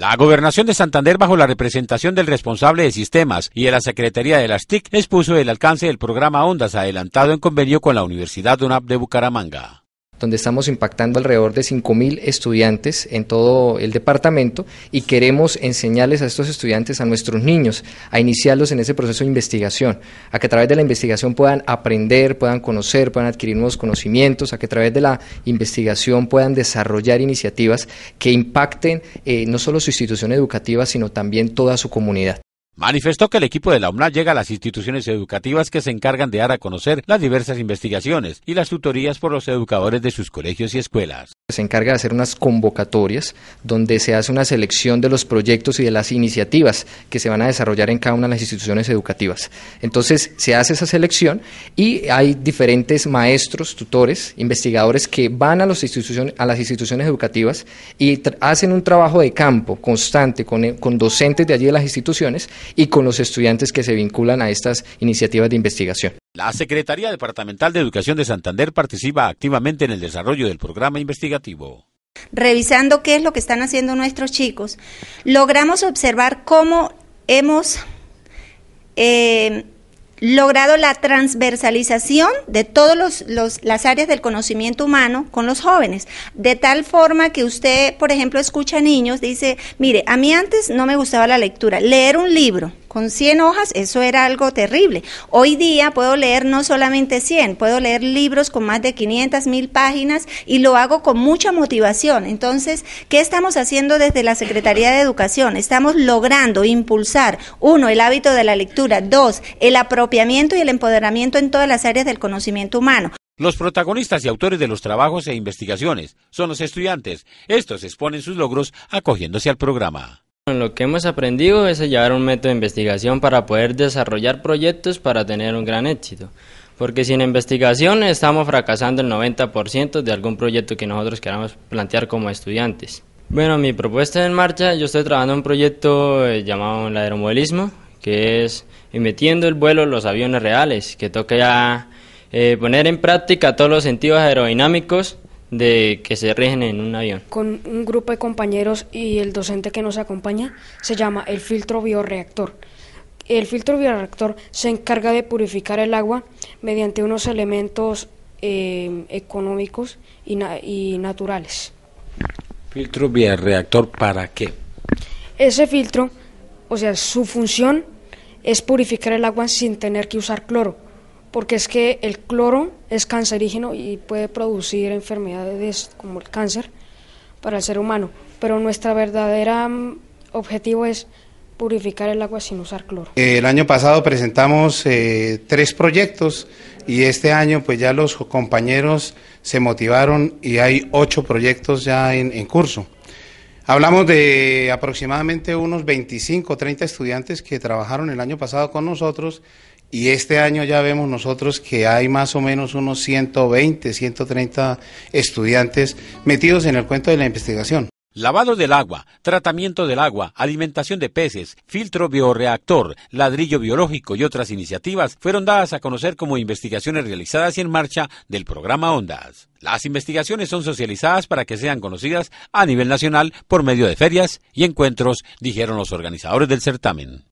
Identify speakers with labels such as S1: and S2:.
S1: La gobernación de Santander, bajo la representación del responsable de sistemas y de la Secretaría de las TIC, expuso el alcance del programa Ondas adelantado en convenio con la Universidad UNAP de
S2: Bucaramanga donde estamos impactando alrededor de 5.000 estudiantes en todo el departamento y queremos enseñarles a estos estudiantes, a nuestros niños, a iniciarlos en ese proceso de investigación, a que a través de la investigación puedan aprender, puedan conocer, puedan adquirir nuevos conocimientos, a que a través de la investigación puedan desarrollar iniciativas que impacten eh, no solo su institución educativa, sino también toda su comunidad.
S1: Manifestó que el equipo de la una llega a las instituciones educativas que se encargan de dar a conocer las diversas investigaciones y las tutorías por los educadores de sus colegios y escuelas.
S2: Se encarga de hacer unas convocatorias donde se hace una selección de los proyectos y de las iniciativas que se van a desarrollar en cada una de las instituciones educativas. Entonces se hace esa selección y hay diferentes maestros, tutores, investigadores que van a, los instituciones, a las instituciones educativas y hacen un trabajo de campo constante con, eh, con docentes de allí de las instituciones y con los estudiantes que se vinculan a estas iniciativas de investigación.
S1: La Secretaría Departamental de Educación de Santander participa activamente en el desarrollo del programa investigativo
S3: revisando qué es lo que están haciendo nuestros chicos, logramos observar cómo hemos eh, logrado la transversalización de todas los, las áreas del conocimiento humano con los jóvenes, de tal forma que usted, por ejemplo, escucha a niños, dice, mire, a mí antes no me gustaba la lectura, leer un libro con 100 hojas, eso era algo terrible. Hoy día puedo leer no solamente 100, puedo leer libros con más de 500, mil páginas y lo hago con mucha motivación. Entonces, ¿qué estamos haciendo desde la Secretaría de Educación? Estamos logrando impulsar, uno, el hábito de la lectura, dos, el apropiamiento y el empoderamiento en todas las áreas del conocimiento humano.
S1: Los protagonistas y autores de los trabajos e investigaciones son los estudiantes. Estos exponen sus logros
S4: acogiéndose al programa. Lo que hemos aprendido es llevar un método de investigación para poder desarrollar proyectos para tener un gran éxito. Porque sin investigación estamos fracasando el 90% de algún proyecto que nosotros queramos plantear como estudiantes. Bueno, mi propuesta en marcha, yo estoy trabajando en un proyecto eh, llamado el aeromodelismo, que es emitiendo el vuelo en los aviones reales, que toca eh, poner en práctica todos los sentidos aerodinámicos de que se rigen en un avión.
S5: Con un grupo de compañeros y el docente que nos acompaña se llama el filtro bioreactor. El filtro bioreactor se encarga de purificar el agua mediante unos elementos eh, económicos y, y naturales.
S1: ¿Filtro bioreactor para qué?
S5: Ese filtro, o sea, su función es purificar el agua sin tener que usar cloro porque es que el cloro es cancerígeno y puede producir enfermedades como el cáncer para el ser humano, pero nuestro verdadero mm, objetivo es purificar el agua sin usar cloro.
S6: Eh, el año pasado presentamos eh, tres proyectos y este año pues ya los compañeros se motivaron y hay ocho proyectos ya en, en curso. Hablamos de aproximadamente unos 25 o 30 estudiantes que trabajaron el año pasado con nosotros y este año ya vemos nosotros que hay más o menos unos 120, 130 estudiantes metidos en el cuento de la investigación.
S1: Lavado del agua, tratamiento del agua, alimentación de peces, filtro bioreactor, ladrillo biológico y otras iniciativas fueron dadas a conocer como investigaciones realizadas y en marcha del programa Ondas. Las investigaciones son socializadas para que sean conocidas a nivel nacional por medio de
S2: ferias y encuentros, dijeron los organizadores del certamen.